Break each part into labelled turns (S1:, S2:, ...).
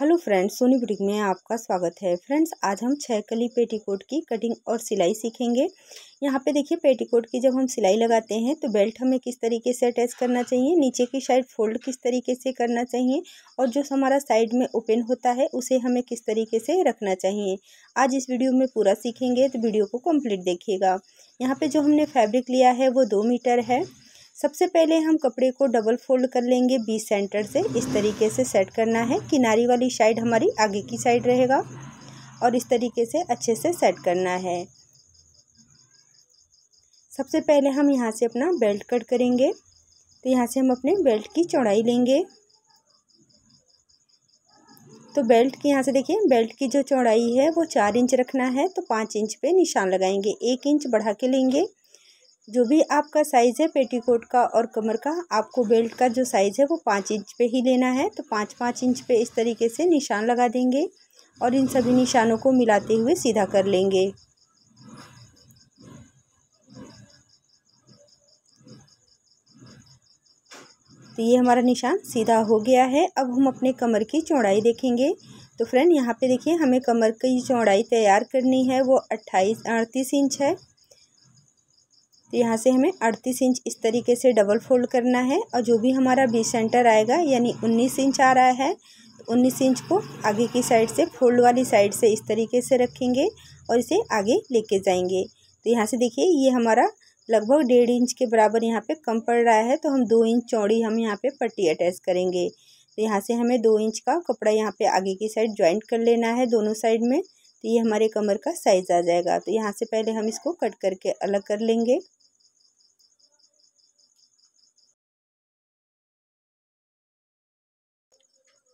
S1: hello friends Soni boutique में आपका स्वागत है फ्रेंड्स आज हम छः कली पेटीकोट की कटिंग और सिलाई सीखेंगे यहाँ पे देखिए पेटीकोट की जब हम सिलाई लगाते हैं तो बेल्ट हमें किस तरीके से अटैच करना चाहिए नीचे की साइड फोल्ड किस तरीके से करना चाहिए और जो हमारा साइड में ओपन होता है उसे हमें किस तरीके से रखना चाहिए आज इस वीडियो में पूरा सीखेंगे तो वीडियो को कम्प्लीट देखिएगा यहाँ पर जो हमने फैब्रिक लिया है वो दो मीटर है सबसे पहले हम कपड़े को डबल फोल्ड कर लेंगे बीस सेंटर से इस तरीके से सेट करना है किनारी वाली साइड हमारी आगे की साइड रहेगा और इस तरीके से अच्छे से सेट करना है सबसे पहले हम यहाँ से अपना बेल्ट कट करेंगे तो यहाँ से हम अपने बेल्ट की चौड़ाई लेंगे तो बेल्ट की यहाँ से देखिए बेल्ट की जो चौड़ाई है वो चार इंच रखना है तो पाँच इंच पे निशान लगाएंगे एक इंच बढ़ा के लेंगे जो भी आपका साइज़ है पेटीकोट का और कमर का आपको बेल्ट का जो साइज़ है वो पाँच इंच पे ही लेना है तो पाँच पाँच इंच पे इस तरीके से निशान लगा देंगे और इन सभी निशानों को मिलाते हुए सीधा कर लेंगे तो ये हमारा निशान सीधा हो गया है अब हम अपने कमर की चौड़ाई देखेंगे तो फ्रेंड यहाँ पे देखिए हमें कमर की चौड़ाई तैयार करनी है वो अट्ठाईस अड़तीस इंच है तो यहाँ से हमें अड़तीस इंच इस तरीके से डबल फोल्ड करना है और जो भी हमारा बी सेंटर आएगा यानी उन्नीस इंच आ रहा है तो उन्नीस इंच को आगे की साइड से फोल्ड वाली साइड से इस तरीके से रखेंगे और इसे आगे लेके जाएंगे तो यहाँ से देखिए ये हमारा लगभग डेढ़ इंच के बराबर यहाँ पे कम पड़ रहा है तो हम दो इंच चौड़ी हम यहाँ पे पट्टी अटैच करेंगे तो यहाँ से हमें दो इंच का कपड़ा यहाँ पे आगे की साइड ज्वाइंट कर लेना है दोनों साइड में तो ये हमारे कमर का साइज़ आ जाएगा तो यहाँ से पहले हम इसको कट करके अलग कर लेंगे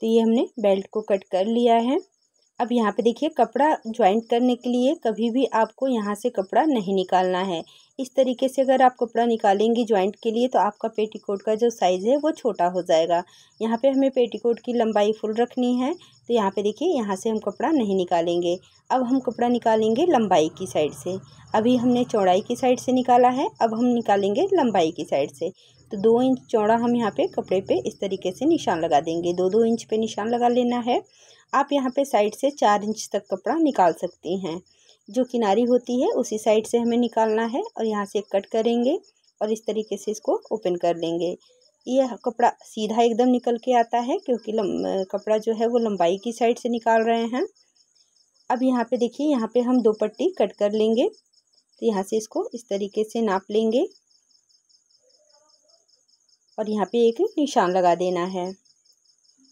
S1: तो ये हमने बेल्ट को कट कर लिया है अब यहाँ पे देखिए कपड़ा ज्वाइंट करने के लिए कभी भी आपको यहाँ से कपड़ा नहीं निकालना है इस तरीके से अगर आप कपड़ा निकालेंगे ज्वाइंट के लिए तो आपका पेटीकोट का जो साइज़ है वो छोटा हो जाएगा यहाँ पे हमें पेटीकोट की लंबाई फुल रखनी है तो यहाँ पे देखिए यहाँ से हम कपड़ा नहीं निकालेंगे अब हम कपड़ा निकालेंगे लंबाई की साइड से अभी हमने चौड़ाई की साइड से निकाला है अब हम निकालेंगे लंबाई की साइड से तो दो इंच चौड़ा हम यहाँ पे कपड़े पे इस तरीके से निशान लगा देंगे दो दो इंच पे निशान लगा लेना है आप यहाँ पे साइड से चार इंच तक कपड़ा निकाल सकती हैं जो किनारी होती है उसी साइड से हमें निकालना है और यहाँ से कट करेंगे और इस तरीके से इसको ओपन कर लेंगे यह कपड़ा सीधा एकदम निकल के आता है क्योंकि कपड़ा जो है वो लंबाई की साइड से निकाल रहे हैं अब यहाँ पे देखिए यहाँ पे हम दो पट्टी कट कर लेंगे तो यहाँ से इसको इस तरीके से नाप लेंगे और यहाँ पे एक निशान लगा देना है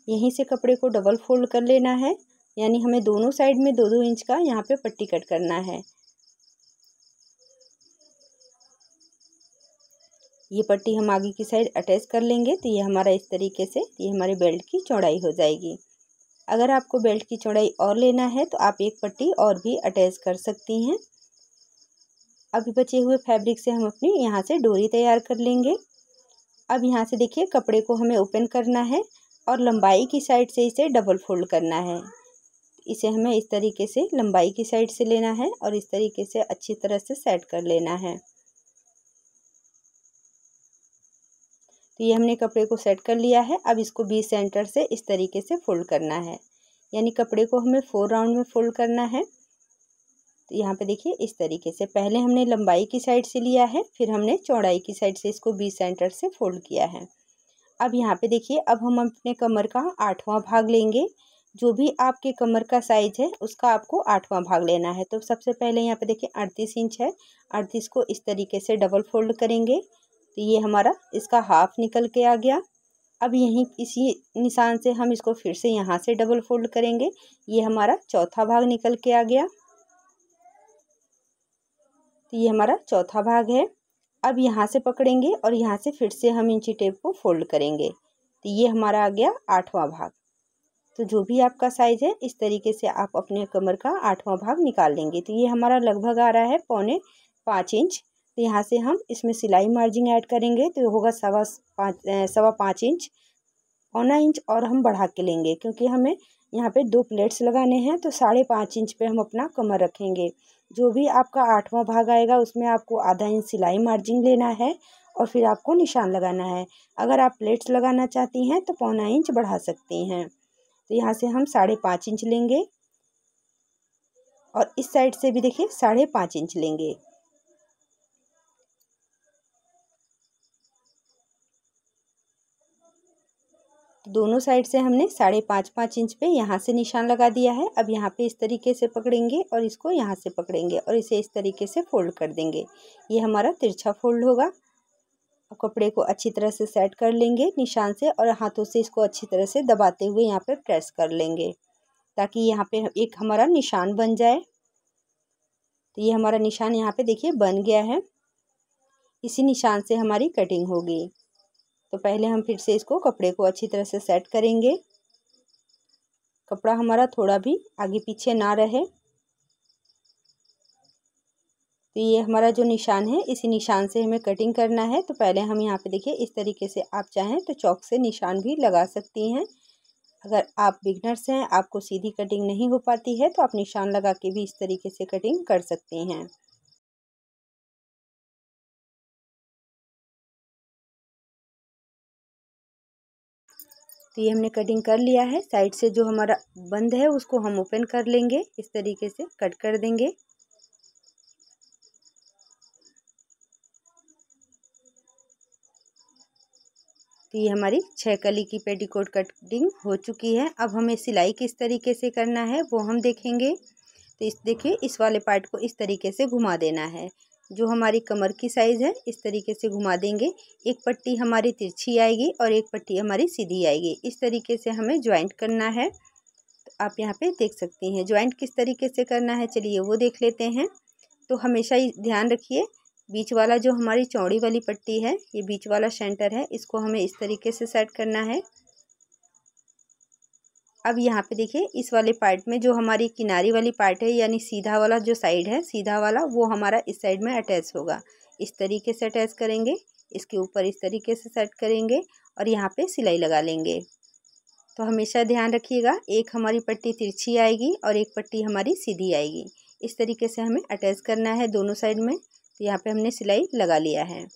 S1: यहीं से कपड़े को डबल फोल्ड कर लेना है यानी हमें दोनों साइड में दो दो इंच का यहाँ पे पट्टी कट करना है ये पट्टी हम आगे की साइड अटैच कर लेंगे तो ये हमारा इस तरीके से ये हमारे बेल्ट की चौड़ाई हो जाएगी अगर आपको बेल्ट की चौड़ाई और लेना है तो आप एक पट्टी और भी अटैच कर सकती हैं अभी बचे हुए फैब्रिक से हम अपनी यहाँ से डोरी तैयार कर लेंगे अब यहाँ से देखिए कपड़े को हमें ओपन करना है और लंबाई की साइड से इसे डबल फोल्ड करना है इसे हमें इस तरीके से लंबाई की साइड से लेना है और इस तरीके से अच्छी तरह से सेट कर लेना है तो ये हमने कपड़े को सेट कर लिया है अब इसको बी सेंटर से इस तरीके से फोल्ड करना है यानी कपड़े को हमें फोर राउंड में फोल्ड करना है तो यहाँ पे देखिए इस तरीके से पहले हमने लंबाई की साइड से लिया है फिर हमने चौड़ाई की साइड से इसको बीस सेंटर से फोल्ड किया है अब यहाँ पे देखिए अब हम अपने कमर का आठवां भाग लेंगे जो भी आपके कमर का साइज है उसका आपको आठवां भाग लेना है तो सबसे पहले यहाँ पे देखिए अड़तीस इंच है अड़तीस को इस तरीके से डबल फोल्ड करेंगे तो ये हमारा इसका हाफ निकल के आ गया अब यहीं इसी निशान से हम इसको फिर से यहाँ से डबल फोल्ड करेंगे ये हमारा चौथा भाग निकल के आ गया तो ये हमारा चौथा भाग है अब यहाँ से पकड़ेंगे और यहाँ से फिर से हम इंची टेप को फोल्ड करेंगे तो ये हमारा आ गया आठवां भाग तो जो भी आपका साइज़ है इस तरीके से आप अपने कमर का आठवां भाग निकाल लेंगे तो ये हमारा लगभग आ रहा है पौने पाँच इंच तो यहाँ से हम इसमें सिलाई मार्जिन ऐड करेंगे तो होगा सवा पाँच सवा पाँच इंच पौना इंच और हम बढ़ा के लेंगे क्योंकि हमें यहाँ पे दो प्लेट्स लगाने हैं तो साढ़े पाँच इंच पे हम अपना कमर रखेंगे जो भी आपका आठवां भाग आएगा उसमें आपको आधा इंच सिलाई मार्जिन लेना है और फिर आपको निशान लगाना है अगर आप प्लेट्स लगाना चाहती हैं तो पौना इंच बढ़ा सकती हैं तो यहाँ से हम साढ़े पाँच इंच लेंगे और इस साइड से भी देखिए साढ़े पाँच इंच लेंगे तो दोनों साइड से हमने साढ़े पाँच पाँच इंच पे यहाँ से निशान लगा दिया है अब यहाँ पे इस तरीके से पकड़ेंगे और इसको यहाँ से पकड़ेंगे और इसे इस तरीके से फोल्ड कर देंगे ये हमारा तिरछा फोल्ड होगा और कपड़े को अच्छी तरह से सेट कर लेंगे निशान से और हाथों से इसको अच्छी तरह से दबाते हुए यहाँ पर प्रेस कर लेंगे ताकि यहाँ पर एक हमारा निशान बन जाए तो ये हमारा निशान यहाँ पर देखिए बन गया है इसी निशान से हमारी कटिंग होगी तो पहले हम फिर से इसको कपड़े को अच्छी तरह से सेट करेंगे कपड़ा हमारा थोड़ा भी आगे पीछे ना रहे तो ये हमारा जो निशान है इसी निशान से हमें कटिंग करना है तो पहले हम यहाँ पे देखिए इस तरीके से आप चाहें तो चौक से निशान भी लगा सकती हैं अगर आप बिगनर्स हैं आपको सीधी कटिंग नहीं हो पाती है तो आप निशान लगा के भी इस तरीके से कटिंग कर सकती हैं तो ये हमने कटिंग कर लिया है साइड से जो हमारा बंद है उसको हम ओपन कर लेंगे इस तरीके से कट कर देंगे तो ये हमारी छह कली की पेटीकोट कटिंग हो चुकी है अब हमें सिलाई किस तरीके से करना है वो हम देखेंगे तो इस देखिए इस वाले पार्ट को इस तरीके से घुमा देना है जो हमारी कमर की साइज़ है इस तरीके से घुमा देंगे एक पट्टी हमारी तिरछी आएगी और एक पट्टी हमारी सीधी आएगी इस तरीके से हमें ज्वाइंट करना है तो आप यहाँ पे देख सकते हैं ज्वाइंट किस तरीके से करना है चलिए वो देख लेते हैं तो हमेशा ही ध्यान रखिए बीच वाला जो हमारी चौड़ी वाली पट्टी है ये बीच वाला सेंटर है इसको हमें इस तरीके से सेट करना है अब यहाँ पे देखिए इस वाले पार्ट में जो हमारी किनारी वाली पार्ट है यानी सीधा वाला जो साइड है सीधा वाला वो हमारा इस साइड में अटैच होगा इस तरीके से अटैच करेंगे इसके ऊपर इस तरीके से सेट करेंगे और यहाँ पे सिलाई लगा लेंगे तो हमेशा ध्यान रखिएगा एक हमारी पट्टी तिरछी आएगी और एक पट्टी हमारी सीधी आएगी इस तरीके से हमें अटैच करना है दोनों साइड में तो यहाँ पर हमने सिलाई लगा लिया है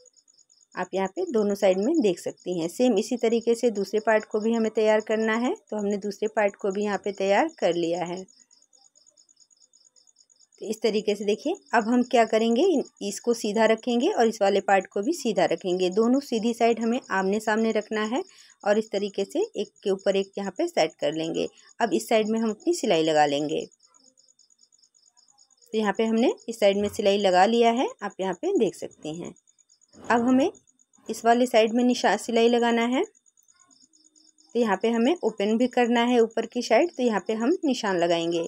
S1: आप यहाँ पे दोनों साइड में देख सकती हैं सेम इसी तरीके से दूसरे पार्ट को भी हमें तैयार करना है तो हमने दूसरे पार्ट को भी यहाँ पे तैयार कर लिया है तो इस तरीके से देखिए अब हम क्या करेंगे इसको सीधा रखेंगे और इस वाले पार्ट को भी सीधा रखेंगे दोनों सीधी साइड हमें आमने सामने रखना है और इस तरीके से एक के ऊपर एक यहाँ पर सेट कर लेंगे अब इस साइड में हम अपनी सिलाई लगा लेंगे तो यहाँ पे हमने इस साइड में सिलाई लगा लिया है आप यहाँ पे देख सकते हैं अब हमें इस वाले साइड में निशा सिलाई लगाना है तो यहाँ पे हमें ओपन भी करना है ऊपर की साइड तो यहाँ पे हम निशान लगाएंगे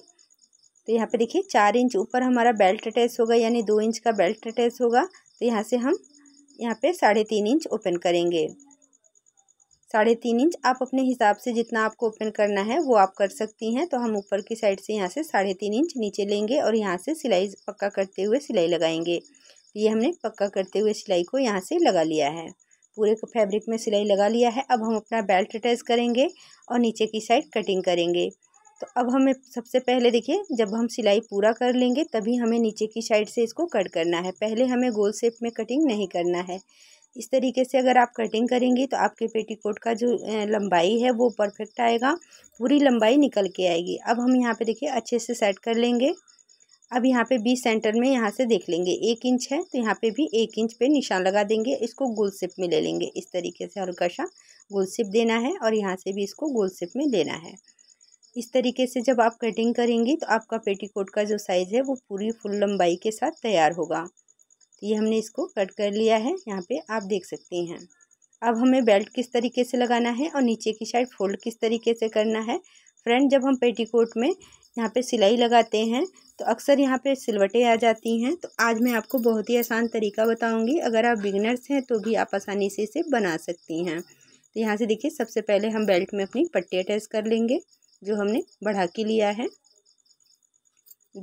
S1: तो यहाँ पे देखिए चार इंच ऊपर हमारा बेल्ट अटैच होगा यानी दो इंच का बेल्ट अटैच होगा तो यहाँ से हम यहाँ पे साढ़े तीन इंच ओपन करेंगे साढ़े तीन इंच आप अपने हिसाब से जितना आपको ओपन करना है वो आप कर सकती हैं तो हम ऊपर की साइड से यहाँ से साढ़े तीन इंच नीचे लेंगे और यहाँ से सिलाई पक्का करते हुए सिलाई लगाएंगे ये हमने पक्का करते हुए सिलाई को यहाँ से लगा लिया है पूरे फैब्रिक में सिलाई लगा लिया है अब हम अपना बेल्ट अटैच करेंगे और नीचे की साइड कटिंग करेंगे तो अब हमें सबसे पहले देखिए जब हम सिलाई पूरा कर लेंगे तभी हमें नीचे की साइड से इसको कट करना है पहले हमें गोल शेप में कटिंग नहीं करना है इस तरीके से अगर आप कटिंग करेंगी तो आपके पेटीकोट का जो लंबाई है वो परफेक्ट आएगा पूरी लंबाई निकल के आएगी अब हम यहाँ पे देखिए अच्छे से सेट कर लेंगे अब यहाँ पे बी सेंटर में यहाँ से देख लेंगे एक इंच है तो यहाँ पे भी एक इंच पे निशान लगा देंगे इसको गोल सिप में ले लेंगे इस तरीके से हल्का सा गोल सिप देना है और यहाँ से भी इसको गोल सिप में लेना है इस तरीके से जब आप कटिंग करेंगी तो आपका पेटीकोट का जो साइज़ है वो पूरी फुल लंबाई के साथ तैयार होगा तो ये हमने इसको कट कर लिया है यहाँ पर आप देख सकते हैं अब हमें बेल्ट किस तरीके से लगाना है और नीचे की साइड फोल्ड किस तरीके से करना है फ्रेंड जब हम पेटीकोट में यहाँ पे सिलाई लगाते हैं तो अक्सर यहाँ पे सिलवटें आ जाती हैं तो आज मैं आपको बहुत ही आसान तरीका बताऊंगी अगर आप बिगनर्स हैं तो भी आप आसानी से इसे बना सकती हैं तो यहाँ से देखिए सबसे पहले हम बेल्ट में अपनी पट्टी अटैच कर लेंगे जो हमने बढ़ा के लिया है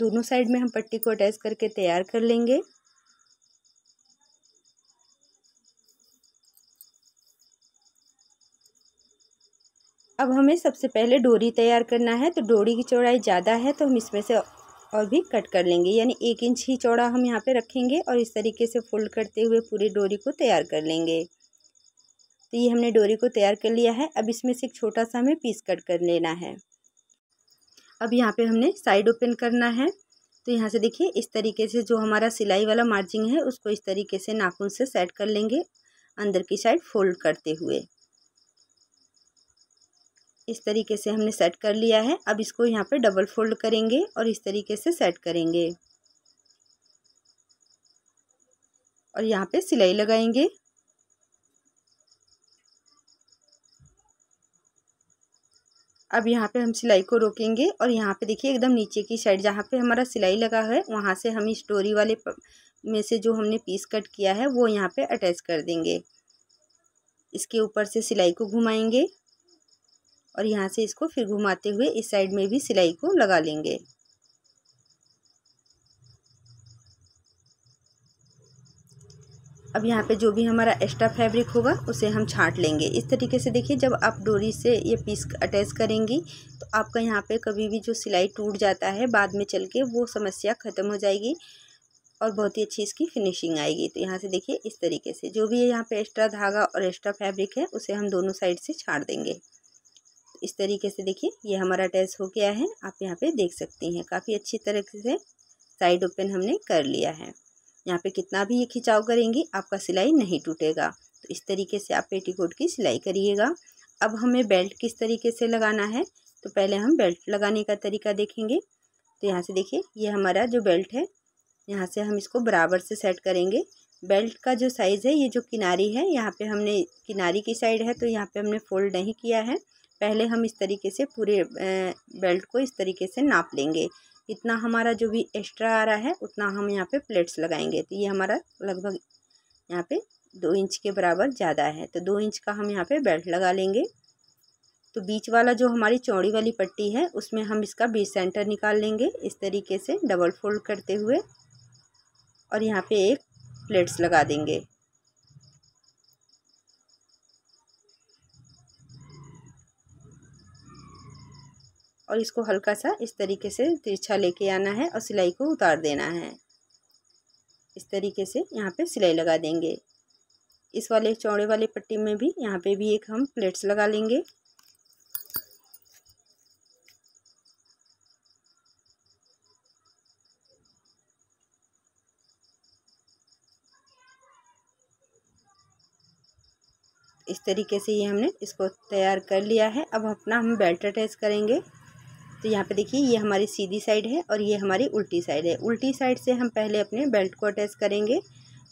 S1: दोनों साइड में हम पट्टी को अटैच करके तैयार कर लेंगे अब हमें सबसे पहले डोरी तैयार करना है तो डोरी की चौड़ाई ज़्यादा है तो हम इसमें से और भी कट कर लेंगे यानी एक इंच ही चौड़ा हम यहाँ पे रखेंगे और इस तरीके से फोल्ड करते हुए पूरी डोरी को तैयार कर लेंगे तो ये हमने डोरी को तैयार कर लिया है अब इसमें से एक छोटा सा हमें पीस कट कर लेना है अब यहाँ पे हमने साइड ओपन करना है तो यहाँ से देखिए इस तरीके से जो हमारा सिलाई वाला मार्जिंग है उसको इस तरीके से नाखून से सेट कर लेंगे अंदर की साइड फोल्ड करते हुए इस तरीके से हमने सेट कर लिया है अब इसको यहाँ पे डबल फोल्ड करेंगे और इस तरीके से सेट करेंगे और यहाँ पे सिलाई लगाएंगे अब यहाँ पे हम सिलाई को रोकेंगे और यहाँ पे देखिए एकदम नीचे की साइड जहाँ पे हमारा सिलाई लगा है वहाँ से हम स्टोरी वाले में से जो हमने पीस कट किया है वो यहाँ पे अटैच कर देंगे इसके ऊपर से सिलाई को घुमाएंगे और यहाँ से इसको फिर घुमाते हुए इस साइड में भी सिलाई को लगा लेंगे अब यहाँ पे जो भी हमारा एक्स्ट्रा फैब्रिक होगा उसे हम छांट लेंगे इस तरीके से देखिए जब आप डोरी से ये पीस अटैच करेंगी तो आपका यहाँ पे कभी भी जो सिलाई टूट जाता है बाद में चल के वो समस्या ख़त्म हो जाएगी और बहुत ही अच्छी इसकी फिनिशिंग आएगी तो यहाँ से देखिए इस तरीके से जो भी यहाँ पे एक्स्ट्रा धागा और एक्स्ट्रा फैब्रिक है उसे हम दोनों साइड से छाट देंगे इस तरीके से देखिए ये हमारा अटैच हो गया है आप यहाँ पे देख सकते हैं काफ़ी अच्छी तरीके से साइड ओपन हमने कर लिया है यहाँ पे कितना भी ये खिंचाव करेंगे आपका सिलाई नहीं टूटेगा तो इस तरीके से आप पेटीकोट की सिलाई करिएगा अब हमें बेल्ट किस तरीके से लगाना है तो पहले हम बेल्ट लगाने का तरीका देखेंगे तो यहाँ से देखिए ये हमारा जो बेल्ट है यहाँ से हम इसको बराबर से सेट करेंगे बेल्ट का जो साइज़ है ये जो किनारी है यहाँ पे हमने किनारी की साइड है तो यहाँ पे हमने फोल्ड नहीं किया है पहले हम इस तरीके से पूरे बेल्ट को इस तरीके से नाप लेंगे इतना हमारा जो भी एक्स्ट्रा आ रहा है उतना हम यहाँ पे प्लेट्स लगाएंगे तो ये हमारा लगभग यहाँ पे दो इंच के बराबर ज़्यादा है तो दो इंच का हम यहाँ पे बेल्ट लगा लेंगे तो बीच वाला जो हमारी चौड़ी वाली पट्टी है उसमें हम इसका बीच सेंटर निकाल लेंगे इस तरीके से डबल फोल्ड करते हुए और यहाँ पर एक प्लेट्स लगा देंगे और इसको हल्का सा इस तरीके से तिरछा लेके आना है और सिलाई को उतार देना है इस तरीके से यहाँ पे सिलाई लगा देंगे इस वाले चौड़े वाले पट्टी में भी यहाँ पे भी एक हम प्लेट्स लगा लेंगे इस तरीके से ये हमने इसको तैयार कर लिया है अब अपना हम बेल्ट अटैच करेंगे तो यहाँ पे देखिए ये हमारी सीधी साइड है और ये हमारी उल्टी साइड है उल्टी साइड से हम पहले अपने बेल्ट को अटैच करेंगे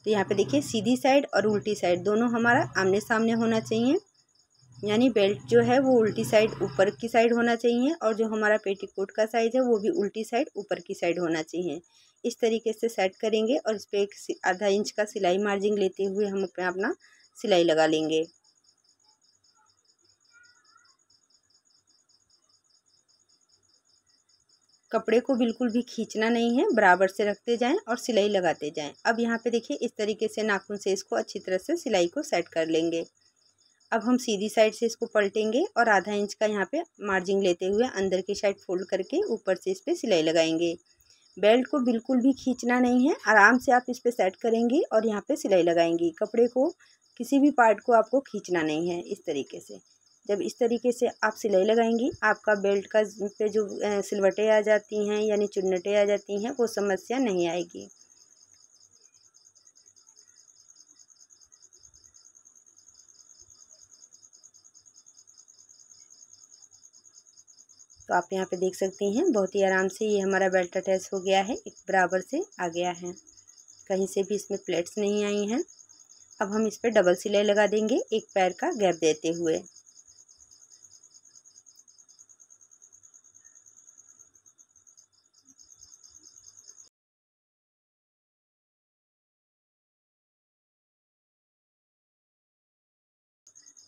S1: तो यहाँ पे देखिए सीधी साइड और उल्टी साइड दोनों हमारा आमने सामने होना चाहिए यानी बेल्ट जो है वो उल्टी साइड ऊपर की साइड होना चाहिए और जो हमारा पेटीकोट का साइज है वो भी उल्टी साइड ऊपर की साइड होना चाहिए इस तरीके से सेट करेंगे और इस पर एक आधा इंच का सिलाई मार्जिन लेते हुए हम अपना अपना सिलाई लगा लेंगे कपड़े को बिल्कुल भी खींचना नहीं है बराबर से रखते जाएं और सिलाई लगाते जाएं अब यहाँ पे देखिए इस तरीके से नाखून से इसको अच्छी तरह से सिलाई को सेट कर लेंगे अब हम सीधी साइड से इसको पलटेंगे और आधा इंच का यहाँ पे मार्जिन लेते हुए अंदर की साइड फोल्ड करके ऊपर से इस पर सिलाई लगाएंगे बेल्ट को बिल्कुल भी खींचना नहीं है आराम से आप इस पर सेट करेंगे और यहाँ पर सिलाई लगाएंगी कपड़े को किसी भी पार्ट को आपको खींचना नहीं है इस तरीके से जब इस तरीके से आप सिलाई लगाएंगी आपका बेल्ट का पे जो सिलवटें आ जाती हैं यानी चुन्नटें आ जाती हैं वो समस्या नहीं आएगी तो आप यहाँ पे देख सकती हैं बहुत ही आराम से ये हमारा बेल्ट अटैच हो गया है एक बराबर से आ गया है कहीं से भी इसमें प्लेट्स नहीं आई हैं अब हम इस पर डबल सिलाई लगा देंगे एक पैर का गैप देते हुए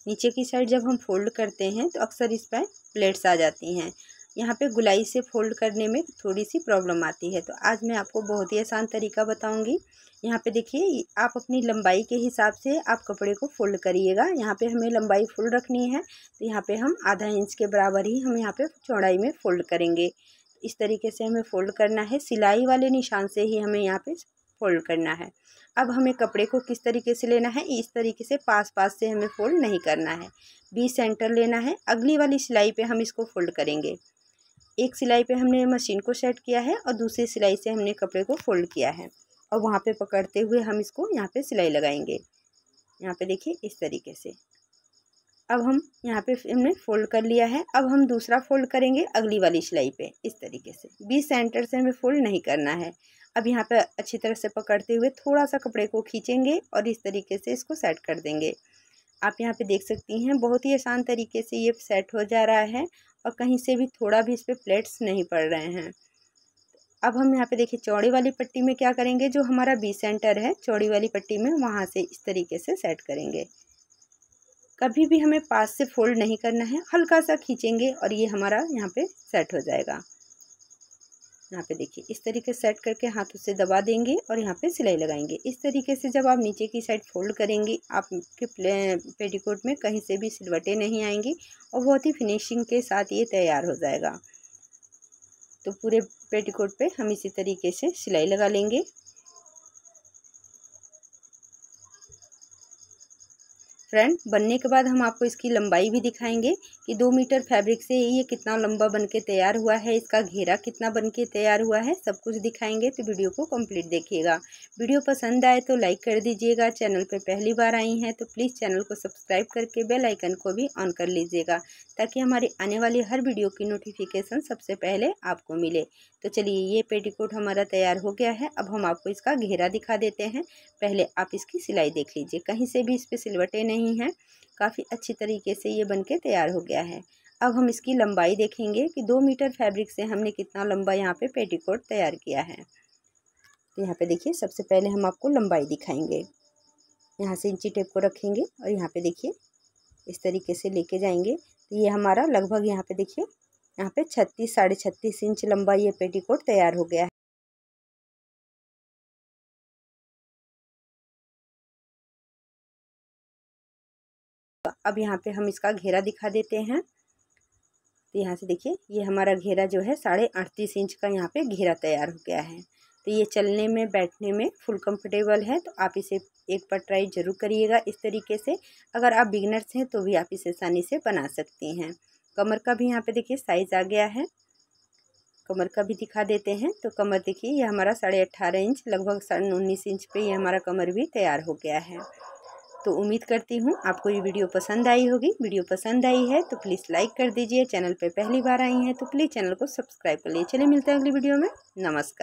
S1: नीचे की साइड जब हम फोल्ड करते हैं तो अक्सर इस पर प्लेट्स आ जाती हैं यहाँ पे गुलाई से फोल्ड करने में थोड़ी सी प्रॉब्लम आती है तो आज मैं आपको बहुत ही आसान तरीका बताऊंगी यहाँ पे देखिए आप अपनी लंबाई के हिसाब से आप कपड़े को फोल्ड करिएगा यहाँ पे हमें लंबाई फुल रखनी है तो यहाँ पे हम आधा इंच के बराबर ही हम यहाँ पे चौड़ाई में फ़ोल्ड करेंगे इस तरीके से हमें फ़ोल्ड करना है सिलाई वाले निशान से ही हमें यहाँ पर फोल्ड करना है अब हमें कपड़े को किस तरीके से लेना है इस तरीके से पास पास से हमें फोल्ड नहीं करना है बी सेंटर लेना है अगली वाली सिलाई पे हम इसको फोल्ड करेंगे एक सिलाई पे हमने मशीन को सेट किया है और दूसरी सिलाई से हमने कपड़े को फोल्ड किया है और वहाँ पे पकड़ते हुए हम इसको यहाँ पे सिलाई लगाएंगे यहाँ पे देखिए इस तरीके से अब हम यहाँ पे हमने फोल्ड कर लिया है अब हम दूसरा फोल्ड करेंगे अगली वाली सिलाई पे इस तरीके से बीस सेंटर से हमें फोल्ड नहीं करना है अब यहाँ पर अच्छी तरह से पकड़ते हुए थोड़ा सा कपड़े को खींचेंगे और इस तरीके से इसको सेट कर देंगे आप यहाँ पे देख सकती हैं बहुत ही आसान तरीके से ये सेट हो जा रहा है और कहीं से भी थोड़ा भी इस पर प्लेट्स नहीं पड़ रहे हैं अब हम यहाँ पे देखिए चौड़ी वाली पट्टी में क्या करेंगे जो हमारा बी सेंटर है चौड़ी वाली पट्टी में वहाँ से इस तरीके से सेट करेंगे कभी भी हमें पास से फोल्ड नहीं करना है हल्का सा खींचेंगे और ये हमारा यहाँ पर सेट हो जाएगा यहाँ पे देखिए इस तरीके सेट करके हाथों से दबा देंगे और यहाँ पे सिलाई लगाएंगे इस तरीके से जब आप नीचे की साइड फोल्ड करेंगे आपके पेटीकोट में कहीं से भी सिलवटे नहीं आएंगी और बहुत ही फिनिशिंग के साथ ये तैयार हो जाएगा तो पूरे पेटीकोट पे हम इसी तरीके से सिलाई लगा लेंगे फ्रंट बनने के बाद हम आपको इसकी लंबाई भी दिखाएंगे कि दो मीटर फैब्रिक से ये कितना लंबा बन के तैयार हुआ है इसका घेरा कितना बन के तैयार हुआ है सब कुछ दिखाएंगे तो वीडियो को कंप्लीट देखिएगा वीडियो पसंद आए तो लाइक कर दीजिएगा चैनल पर पहली बार आई हैं तो प्लीज़ चैनल को सब्सक्राइब करके बेल आइकन को भी ऑन कर लीजिएगा ताकि हमारी आने वाली हर वीडियो की नोटिफिकेशन सबसे पहले आपको मिले तो चलिए ये पेटीकोट हमारा तैयार हो गया है अब हम आपको इसका घेरा दिखा देते हैं पहले आप इसकी सिलाई देख लीजिए कहीं से भी इस पर सिलवटे नहीं नहीं है काफ़ी अच्छी तरीके से ये बन के तैयार हो गया है अब हम इसकी लंबाई देखेंगे कि दो मीटर फैब्रिक से हमने कितना लंबा यहाँ पे पेटीकोट तैयार किया है तो यहाँ पे देखिए सबसे पहले हम आपको लंबाई दिखाएंगे यहाँ से इंची टेप को रखेंगे और यहाँ पे देखिए इस तरीके से लेके जाएंगे तो ये हमारा लगभग यहाँ पे देखिए यहाँ पे छत्तीस साढ़े छत्तीस इंच लंबा ये पेटीकोट तैयार हो गया है अब यहाँ पे हम इसका घेरा दिखा देते हैं तो यहाँ से देखिए ये हमारा घेरा जो है साढ़े अड़तीस इंच का यहाँ पे घेरा तैयार हो गया है तो ये चलने में बैठने में फुल कंफर्टेबल है तो आप इसे एक बार ट्राई ज़रूर करिएगा इस तरीके से अगर आप बिगनर्स हैं तो भी आप इसे आसानी से बना सकती हैं कमर का भी यहाँ पे देखिए साइज़ आ गया है कमर का भी दिखा देते हैं तो कमर देखिए ये हमारा साढ़े अट्ठारह इंच लगभग साढ़े उन्नीस इंच पे ये हमारा कमर भी तैयार हो गया है तो उम्मीद करती हूँ आपको ये वीडियो पसंद आई होगी वीडियो पसंद आई है तो प्लीज़ लाइक कर दीजिए चैनल पर पहली बार आई हैं तो प्लीज़ चैनल को सब्सक्राइब कर लिए चलिए मिलते हैं अगली वीडियो में नमस्कार